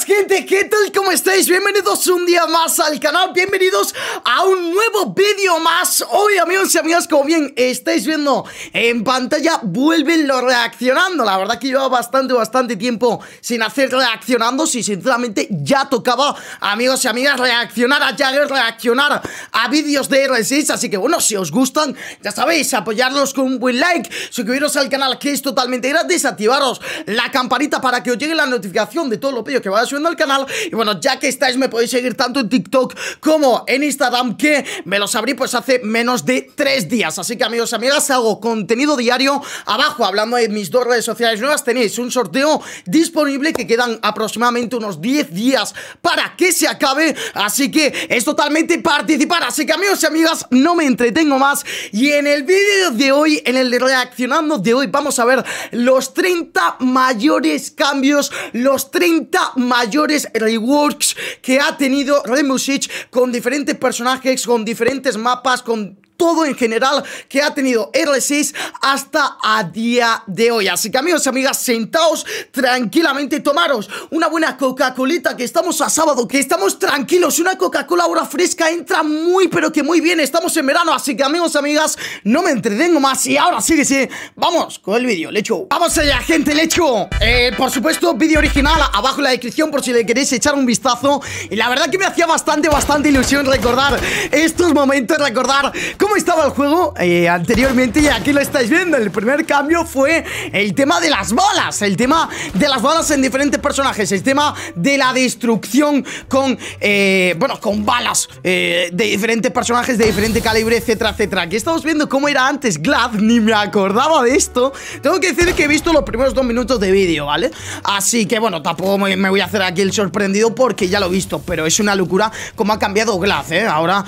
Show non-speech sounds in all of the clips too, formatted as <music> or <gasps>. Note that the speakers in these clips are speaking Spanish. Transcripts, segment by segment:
gente, ¿qué tal? ¿Cómo estáis? Bienvenidos un día más al canal, bienvenidos a un nuevo vídeo más Hoy amigos y amigas, como bien estáis viendo en pantalla, vuelven reaccionando La verdad que lleva bastante, bastante tiempo sin hacer reaccionando Si sinceramente ya tocaba, amigos y amigas, reaccionar a Jagger, reaccionar a vídeos de R6 Así que bueno, si os gustan, ya sabéis, apoyarnos con un buen like Suscribiros al canal que es totalmente gratis, activaros la campanita para que os llegue la notificación de todo lo que va subiendo al canal Y bueno, ya que estáis me podéis seguir tanto en TikTok como en Instagram Que me los abrí pues hace menos de tres días Así que amigos y amigas, hago contenido diario Abajo, hablando de mis dos redes sociales nuevas Tenéis un sorteo disponible que quedan aproximadamente unos 10 días para que se acabe Así que es totalmente participar Así que amigos y amigas, no me entretengo más Y en el vídeo de hoy, en el de reaccionando de hoy Vamos a ver los 30 mayores cambios Los 30 mayores mayores reworks que ha tenido Remusich con diferentes personajes, con diferentes mapas, con todo en general que ha tenido R6 hasta a día de hoy. Así que amigos y amigas, sentaos tranquilamente, tomaros una buena Coca-Colita que estamos a sábado, que estamos tranquilos, una Coca-Cola ahora fresca entra muy pero que muy bien, estamos en verano, así que amigos y amigas, no me entretengo más y ahora sí que sí, vamos con el vídeo, lecho. Vamos allá gente, lecho. Eh, por supuesto, vídeo original abajo en la descripción por si le queréis echar un vistazo y la verdad que me hacía bastante, bastante ilusión recordar estos momentos, recordar cómo estaba el juego eh, anteriormente y aquí lo estáis viendo. El primer cambio fue el tema de las balas, el tema de las balas en diferentes personajes, el tema de la destrucción con, eh, bueno, con balas eh, de diferentes personajes, de diferente calibre, etcétera, etcétera. Aquí estamos viendo cómo era antes Glad, ni me acordaba de esto. Tengo que decir que he visto los primeros dos minutos de vídeo, ¿vale? Así que bueno, tampoco me voy a hacer aquí el sorprendido porque ya lo he visto, pero es una locura cómo ha cambiado Glad, ¿eh? Ahora,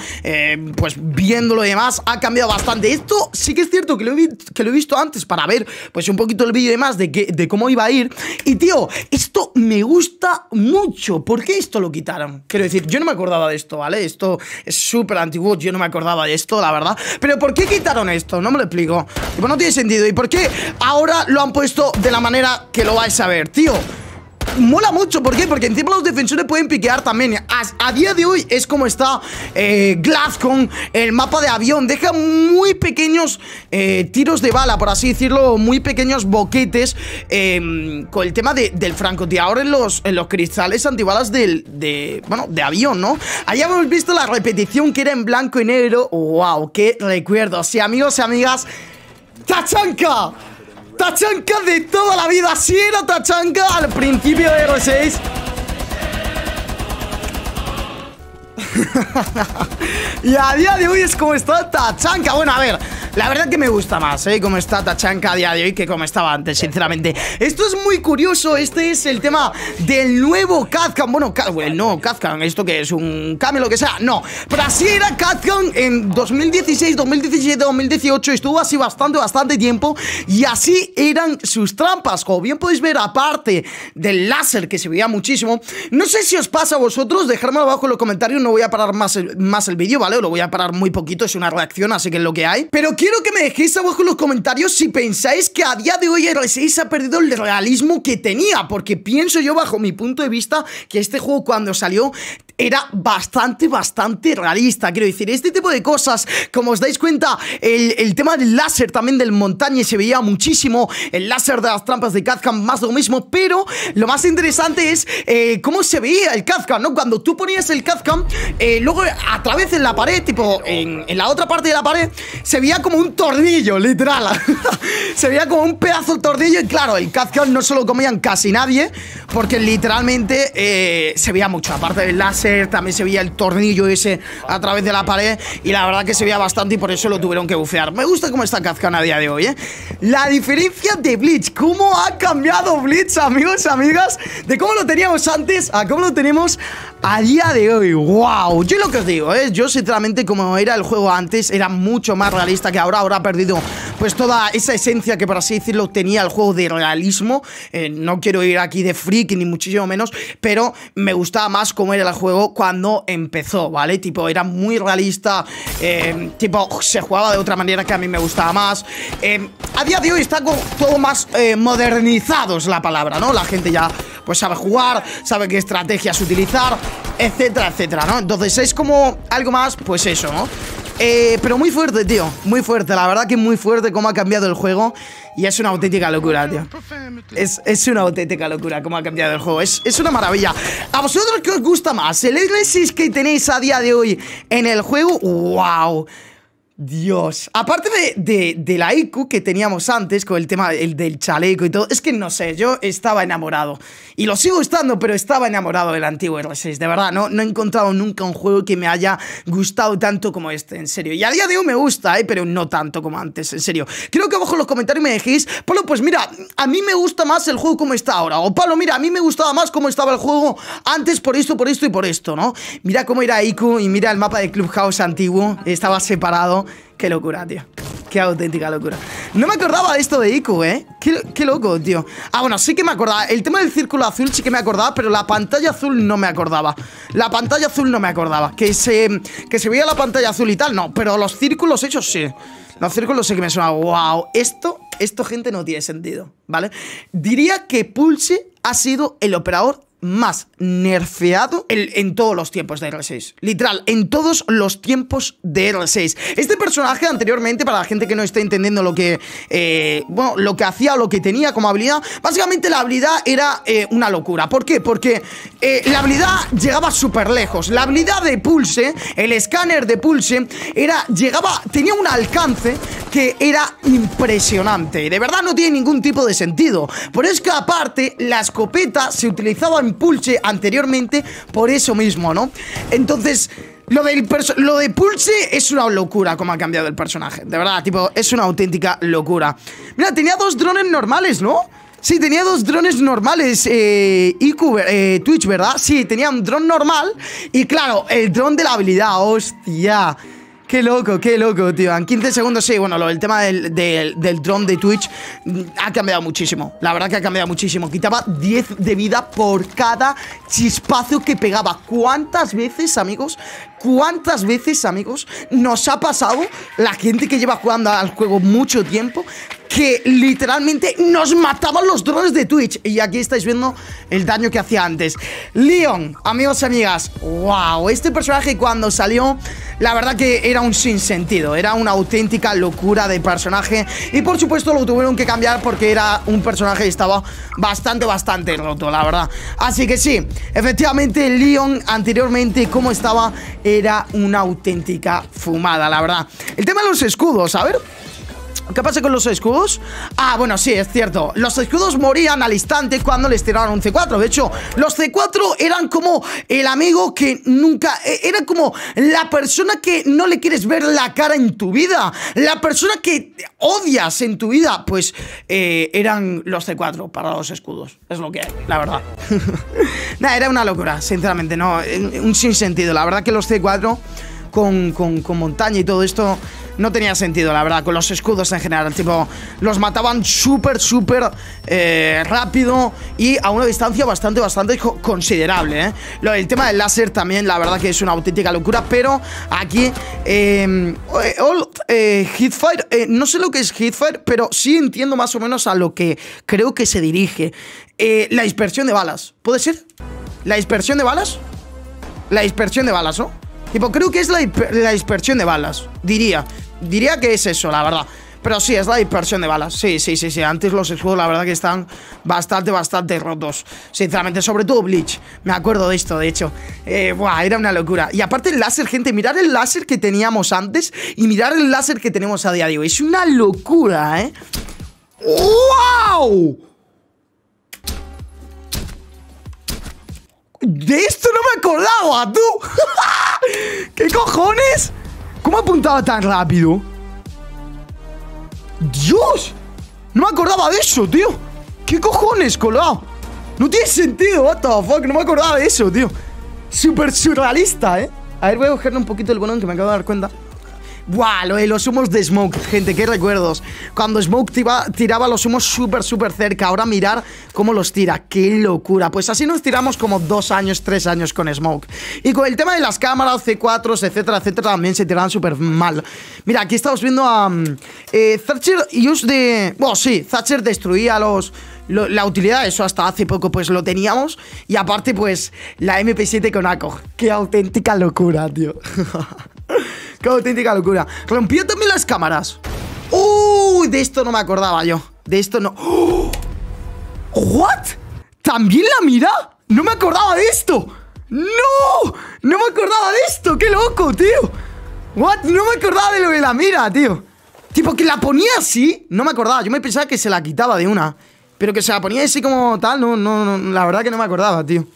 pues viéndolo y demás ha cambiado bastante. Esto sí que es cierto que lo he, visto antes para ver pues un poquito el vídeo y demás de, de cómo iba a ir. Y tío, esto me gusta mucho. ¿Por qué esto lo quitaron? Quiero decir, yo no me acordaba de esto, ¿vale? Esto es súper antiguo, yo no me acordaba de esto, la verdad. Pero ¿por qué quitaron esto? No me lo explico. no tiene sentido. ¿Y por qué ahora lo han puesto de la manera que lo vais a ver, tío? mola mucho, ¿por qué? Porque encima los defensores pueden piquear también A, día de hoy es como está eh, con el mapa de avión Deja muy pequeños eh, tiros de bala, por así decirlo Muy pequeños boquetes em, Con el tema del francotirador en los, en los cristales antibalas del, de, bueno, de avión, ¿no? Allá hemos visto la repetición que era en blanco y negro ¡Wow! ¡Qué recuerdo! Sí, amigos y amigas ¡Tachanca! Tachanka de toda la vida. si era Tachanka al principio de R6. <laughs> y a día de hoy es como está Tachanka. Bueno, a ver, la verdad que me gusta más, ¿eh? Como está Tachanka a día de hoy que como estaba antes, sinceramente. Esto es muy curioso. Este es el tema del nuevo Kazkan. Bueno, no, Kazkan. ¿Esto que es? ¿Un cambio lo que sea? No. Pero así era Kazkan en 2016, 2017, 2018. Estuvo así bastante, bastante tiempo. Y así eran sus trampas. Como bien podéis ver, aparte del láser que se veía muchísimo. No sé si os pasa a vosotros. Dejármelo abajo en los comentarios. No voy a parar más el, más el vídeo, ¿vale? Lo voy a parar muy poquito. Es una reacción, así que es lo que hay. Pero Quiero que me dejéis abajo en los comentarios si pensáis que a día de hoy R6 ha perdido el realismo que tenía, porque pienso yo bajo mi punto de vista que este juego cuando salió era bastante, bastante realista. Quiero decir, este tipo de cosas, como os dais cuenta, el, tema del láser también del montaña se veía muchísimo. El láser de las trampas de Kazkan, más de lo mismo. Pero lo más interesante es eh, cómo se veía el Kazkan, ¿no? Cuando tú ponías el Kazkan, eh, luego a través de la pared, tipo en la otra parte de la pared, se veía como un tornillo, literal. <laughs> se veía como un pedazo de tornillo y claro, el Cazcor no se lo comían casi nadie porque literalmente eh, se veía mucho. Aparte del láser, también se veía el tornillo ese a través de la pared y la verdad que se veía bastante y por eso lo tuvieron que bufear. Me gusta cómo está Kazkan a día de hoy, ¿eh? La diferencia de Bleach, cómo ha cambiado Bleach amigos, amigas, de cómo lo teníamos antes a cómo lo tenemos a día de hoy. ¡Wow! Yo lo que os digo, ¿eh? Yo sinceramente como era el juego antes, era mucho más realista que ahora ha perdido pues toda esa esencia que, por así decirlo, tenía el juego de realismo. Eh, no quiero ir aquí de freak ni muchísimo menos, pero me gustaba más cómo era el juego cuando empezó, ¿vale? Tipo, era muy realista, eh, tipo, se jugaba de otra manera que a mí me gustaba más. Eh, a día de hoy está todo más modernizado, la palabra, ¿no? La gente ya pues sabe jugar, sabe qué estrategias utilizar, etcétera, etcétera, ¿no? Entonces es como algo más, pues eso, ¿no? Eh, pero muy fuerte, tío. Muy fuerte. La verdad que muy fuerte cómo ha cambiado el juego. Y es una auténtica locura, tío. Es, una auténtica locura cómo ha cambiado el juego. Es, una maravilla. ¿A vosotros qué os gusta más? ¿El Legacy que tenéis a día de hoy en el juego? ¡Wow! Dios. Aparte de, de, la IQ que teníamos antes con el tema del chaleco y todo, es que no sé, yo estaba enamorado. Y lo sigo estando, pero estaba enamorado del antiguo R6. De verdad, no, no he encontrado nunca un juego que me haya gustado tanto como este, en serio. Y a día de hoy me gusta, eh, pero no tanto como antes, en serio. Creo que abajo en los comentarios me dejéis, Pablo, pues mira, a mí me gusta más el juego como está ahora. O Pablo, mira, a mí me gustaba más como estaba el juego antes por esto, por esto y por esto, ¿no? Mira cómo era IQ y mira el mapa de Clubhouse antiguo. Estaba separado. Qué locura, tío. Qué auténtica locura. No me acordaba de esto de IQ, ¿eh? Qué, loco, tío. Ah, bueno, sí que me acordaba. El tema del círculo azul sí que me acordaba, pero la pantalla azul no me acordaba. La pantalla azul no me acordaba. Que se, que se veía la pantalla azul y tal, no. Pero los círculos hechos sí. Los círculos sí que me suena. Wow, esto, esto gente no tiene sentido, ¿vale? Diría que Pulse ha sido el operador más nerfeado el, en todos los tiempos de R6. Literal, en todos los tiempos de R6. Este personaje anteriormente, para la gente que no esté entendiendo lo que, eh, bueno, lo que hacía o lo que tenía como habilidad, básicamente la habilidad era eh, una locura. ¿Por qué? Porque eh, la habilidad llegaba súper lejos. La habilidad de Pulse, el escáner de Pulse, era, llegaba, tenía un alcance que era impresionante. De verdad no tiene ningún tipo de sentido. Por eso que aparte, la escopeta se utilizaba en Pulse anteriormente por eso mismo, ¿no? Entonces... Lo, del lo de Pulse es una locura como ha cambiado el personaje. De verdad, tipo, es una auténtica locura. Mira, tenía dos drones normales, ¿no? Sí, tenía dos drones normales, eh, eh Twitch, ¿verdad? Sí, tenía un dron normal y claro, el dron de la habilidad, hostia. Qué loco, qué loco, tío. En 15 segundos, sí, bueno, el tema del, del, del dron de Twitch mm, ha cambiado muchísimo. La verdad que ha cambiado muchísimo. Quitaba 10 de vida por cada espacio que pegaba. ¿Cuántas veces, amigos? ¿Cuántas veces, amigos? Nos ha pasado la gente que lleva jugando al juego mucho tiempo que literalmente nos mataban los drones de Twitch. Y aquí estáis viendo el daño que hacía antes. Leon, amigos y amigas. ¡Wow! Este personaje cuando salió, la verdad que era un sinsentido. Era una auténtica locura de personaje. Y por supuesto lo tuvieron que cambiar porque era un personaje que estaba bastante, bastante roto, la verdad. Así que sí, Efectivamente, Leon anteriormente, como estaba, era una auténtica fumada, la verdad. El tema de los escudos, a ver, ¿Qué pasa con los escudos? Ah, bueno, sí, es cierto. Los escudos morían al instante cuando les tiraron un C4. De hecho, los C4 eran como el amigo que nunca... E, era como la persona que no le quieres ver la cara en tu vida. La persona que odias en tu vida. Pues eh, eran los C4 para los escudos. Es lo que hay, la verdad. <laughs> Nada, era una locura, sinceramente, no. Un sinsentido. La verdad que los C4 con, montaña y todo esto no tenía sentido, la verdad, con los escudos en general. Tipo, los mataban súper, súper eh, rápido y a una distancia bastante, bastante considerable. ¿eh? el tema del láser también, la verdad que es una auténtica locura, pero aquí... all, em, eh, eh, Hitfire, no sé lo que es Hitfire, pero sí entiendo más o menos a lo que creo que se dirige. la dispersión de balas, ¿puede ser? ¿La dispersión de balas? La dispersión de balas, ¿no? Pues creo que es la, dispersión de balas, diría. Diría que es eso, la verdad. Pero sí, es la dispersión de balas. Sí, sí, sí, sí. Antes los escudos, la verdad que están bastante, bastante rotos. Sinceramente, sobre todo Bleach. Me acuerdo de esto, de hecho. Eh, buah, era una locura. Y aparte el láser, gente. Mirar el láser que teníamos antes y mirar el láser que tenemos a día de hoy. Es una locura, ¿eh? ¡Wow! De esto no me acordaba, tú. <laughs> <laughs> ¿Qué cojones? ¿Cómo apuntaba tan rápido? ¡Dios! No me acordaba de eso, tío ¿Qué cojones, colado? No tiene sentido, what the fuck No me acordaba de eso, tío Súper surrealista, eh A ver, voy a cogerle un poquito el bonón que me acabo de dar cuenta ¡Wow! los humos de Smoke, gente, qué recuerdos. Cuando Smoke tiraba los humos súper, súper cerca. Ahora mirar cómo los tira. ¡Qué locura! Pues así nos tiramos como dos años, tres años con Smoke. Y con el tema de las cámaras, c 4 etcétera, etcétera, también se tiraban súper mal. Mira, aquí estamos viendo a... Mm, eh, Thatcher y Us de... Bueno, sí, Thatcher destruía los la utilidad eso hasta hace poco pues lo teníamos y aparte pues la MP7 con ACOG ¡Qué auténtica locura, tío! <laughs> ¡Qué auténtica locura! Rompió también las cámaras. ¡Uy! De esto no me acordaba yo. De esto no... <gasps> ¿What? ¿También la mira? No me acordaba de esto. ¡No! No me acordaba de esto. ¡Qué loco, tío! ¿What? No me acordaba de lo de la mira, tío. Tipo, que la ponía así. No me acordaba. Yo me pensaba que se la quitaba de una. Pero que se la ponía así como tal. No, no, no. La verdad que no me acordaba, tío.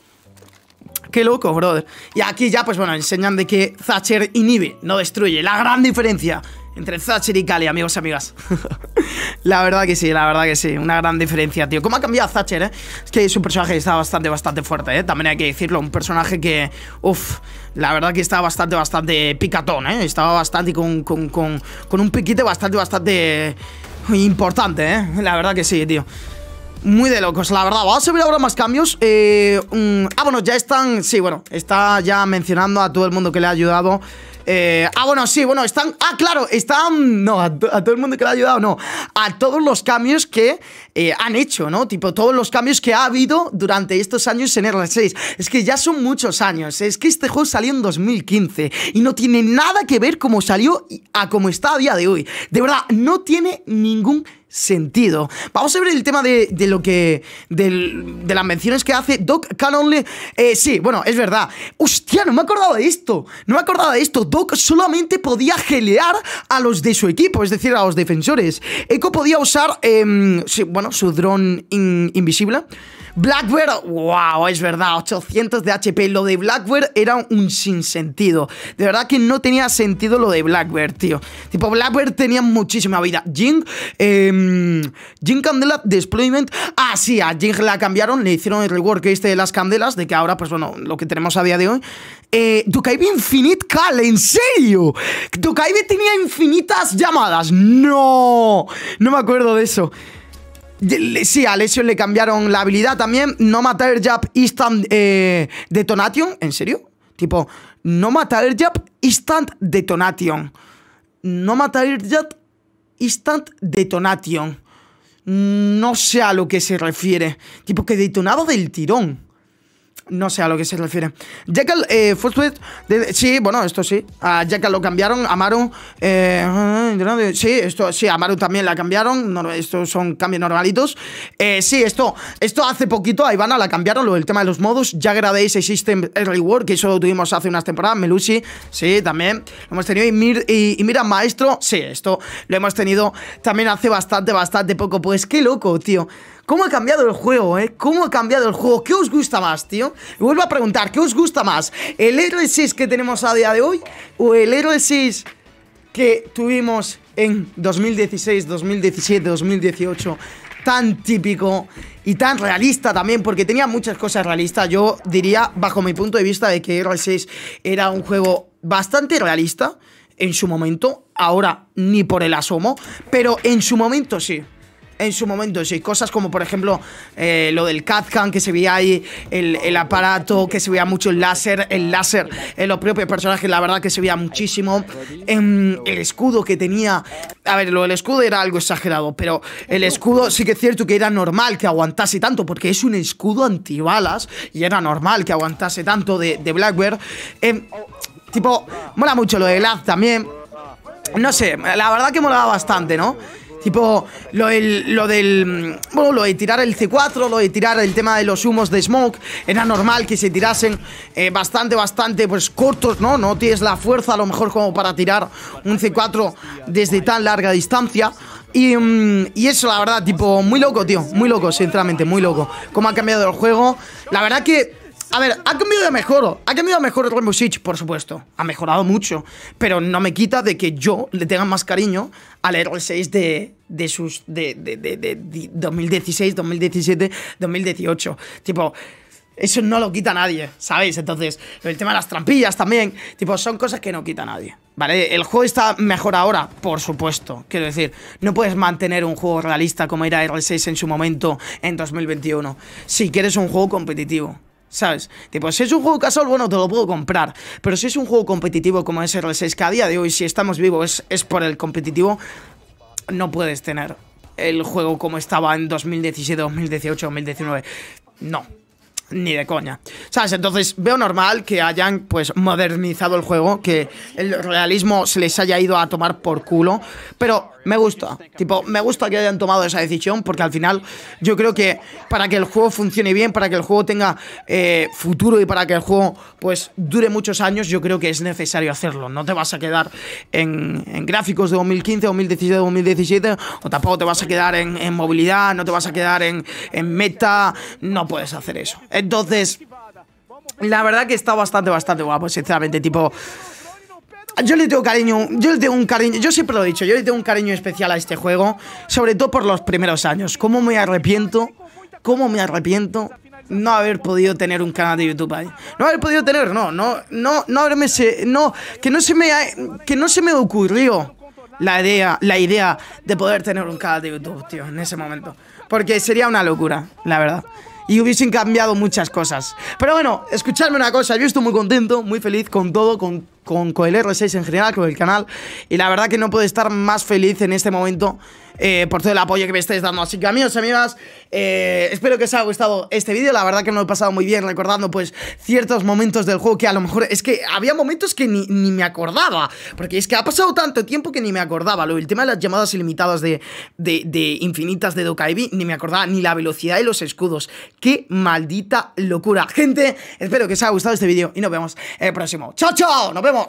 Qué loco, brother. Y aquí ya, pues bueno, enseñan de que Thatcher inhibe, no destruye. La gran diferencia entre Thatcher y Cali, amigos y amigas. <laughs> la verdad que sí, la verdad que sí. Una gran diferencia, tío. ¿Cómo ha cambiado Thatcher, eh? Es que es un personaje que está bastante, bastante fuerte, eh. También hay que decirlo. Un personaje que, uff, la verdad que estaba bastante, bastante picatón, eh. Estaba bastante con, con, con, con un piquete bastante, bastante importante, eh. La verdad que sí, tío muy de locos, la verdad. Vamos a subir ahora más cambios. Eh, mm, ah, bueno, ya están. Sí, bueno, está ya mencionando a todo el mundo que le ha ayudado. Eh, ah, bueno, sí, bueno, están. Ah, claro, están. No, a, todo el mundo que le ha ayudado, no. A todos los cambios que eh, han hecho, ¿no? Tipo, todos los cambios que ha habido durante estos años en R6. Es que ya son muchos años. Es que este juego salió en 2015 y no tiene nada que ver cómo salió a como está a día de hoy. De verdad, no tiene ningún sentido. Vamos a ver el tema de, lo que. De, las menciones que hace Doc Canonle. Eh, sí, bueno, es verdad. ¡Hostia! No me he acordado de esto. No me he acordado de esto. Doc solamente podía gelear a los de su equipo, es decir, a los defensores. Echo podía usar. Em, sí, bueno, su dron invisible. Blackbird, wow, es verdad, 800 de HP. Lo de Blackbird era un sinsentido. De verdad que no tenía sentido lo de Blackbird, tío. Tipo, Blackbird tenía muchísima vida. Jing, em, Jing Candela, Deployment. Ah, sí, a Jing la cambiaron, le hicieron el rework este de las candelas, de que ahora, pues bueno, lo que tenemos a día de hoy. Eh, Infinite Call, ¿en serio? Dokaibe tenía infinitas llamadas. No, no me acuerdo de eso. Sí, a Alessio le cambiaron la habilidad también. No matar Jab Instant eh, Detonation. ¿En serio? Tipo, no matar Jab Instant Detonation. No matar Jab Instant Detonation. No sé a lo que se refiere. Tipo, que detonado del tirón. No sé a lo que se refiere. Jekyll, eh, de, sí, bueno, esto sí. A Jekyll lo cambiaron, Amaru. Eh, sí, esto, sí, Amaru también la cambiaron. No, estos son cambios normalitos. Eh, sí, esto, esto hace poquito a Ivana la cambiaron, lo del tema de los modos. Ya grabéis el System Early War, que eso lo tuvimos hace unas temporadas. Melusi, sí, también. Lo hemos tenido. y Mira Maestro, sí, esto lo hemos tenido también hace bastante, bastante poco. Pues qué loco, tío. ¿Cómo ha cambiado el juego, eh? ¿Cómo ha cambiado el juego? ¿Qué os gusta más, tío? vuelvo a preguntar, ¿qué os gusta más? ¿El r 6 que tenemos a día de hoy? ¿O el r 6 que tuvimos en 2016, 2017, 2018? Tan típico y tan realista también, porque tenía muchas cosas realistas. Yo diría, bajo mi punto de vista, de que Héroe 6 era un juego bastante realista en su momento. Ahora ni por el asomo, pero en su momento sí en su momento Si hay cosas como, por ejemplo, eh, lo del katkan que se veía ahí, el, aparato, que se veía mucho el láser, el láser en eh, los propios personajes, la verdad que se veía muchísimo. En em, el escudo que tenía. A ver, lo del escudo era algo exagerado, pero el escudo sí que es cierto que era normal que aguantase tanto, porque es un escudo antibalas y era normal que aguantase tanto de, de Blackbird. Em, tipo, mola mucho lo de Laz también. No sé, la verdad que molaba bastante, ¿no? Tipo lo del, lo del. Mm, bueno, lo de tirar el C4, lo de tirar el tema de los humos de Smoke. Era normal que se tirasen eh, bastante, bastante, pues cortos, ¿no? No tienes la fuerza a lo mejor como para tirar un C4 desde tan larga distancia. Y, mm, y, eso, la verdad, tipo, muy loco, tío. Muy loco, sinceramente, muy loco. Cómo ha cambiado el juego. La verdad que a ver, ha cambiado de mejor. Ha cambiado de mejor Rainbow Six, por supuesto. Ha mejorado mucho. Pero no me quita de que yo le tenga más cariño al R6 de, de sus. De, 2016, 2017, 2018. Tipo. Eso no lo quita nadie, ¿sabéis? Entonces, el tema de las trampillas también, tipo, son cosas que no quita nadie, ¿vale? El juego está mejor ahora, por supuesto. Quiero decir, no puedes mantener un juego realista como era R6 en su momento en 2021. Si quieres un juego competitivo, ¿Sabes? Tipo, si es un juego casual, bueno, te lo puedo comprar. Pero si es un juego competitivo como es r 6 que a día de hoy, si estamos vivos, es, es por el competitivo, no puedes tener el juego como estaba en 2017, 2018, 2019. No, ni de coña. ¿Sabes? Entonces veo normal que hayan pues modernizado el juego, que el realismo se les haya ido a tomar por culo, pero me gusta. Tipo, me gusta que hayan tomado esa decisión porque al final yo creo que para que el juego funcione bien, para que el juego tenga eh, futuro y para que el juego pues dure muchos años, yo creo que es necesario hacerlo. No te vas a quedar en, gráficos de 2015, 2017, 2017 o tampoco te vas a quedar en, movilidad, no te vas a quedar en, en meta, no puedes hacer eso. Entonces, la verdad que está bastante, bastante guapo, sinceramente, tipo yo le tengo cariño, yo le tengo un cariño, yo siempre lo he dicho, yo le tengo un cariño especial a este juego, sobre todo por los primeros años. ¿Cómo me arrepiento? ¿Cómo me arrepiento no haber podido tener un canal de YouTube ahí? No haber podido tener, no, no, no, no haberme se, no, que no se me que no se me ocurrió la idea, la idea de poder tener un canal de YouTube, tío, en ese momento, porque sería una locura, la verdad y hubiesen cambiado muchas cosas. Pero bueno, escuchadme una cosa, yo estoy muy contento, muy feliz con todo, con con, el R6 en general, con el canal. Y la verdad que no puedo estar más feliz en este momento eh, por todo el apoyo que me estáis dando. Así que amigos, amigas, eh, espero que os haya gustado este vídeo. La verdad que me lo he pasado muy bien recordando pues ciertos momentos del juego que a lo mejor es que había momentos que ni, me acordaba. Porque es que ha pasado tanto tiempo que ni me acordaba. Lo, el tema de las llamadas ilimitadas de, de, de infinitas de Dokaibi, ni me acordaba ni la velocidad de los escudos. ¡Qué maldita locura! Gente, espero que os haya gustado este vídeo y nos vemos en el próximo. ¡Chao, chao! ¡Nos vemos!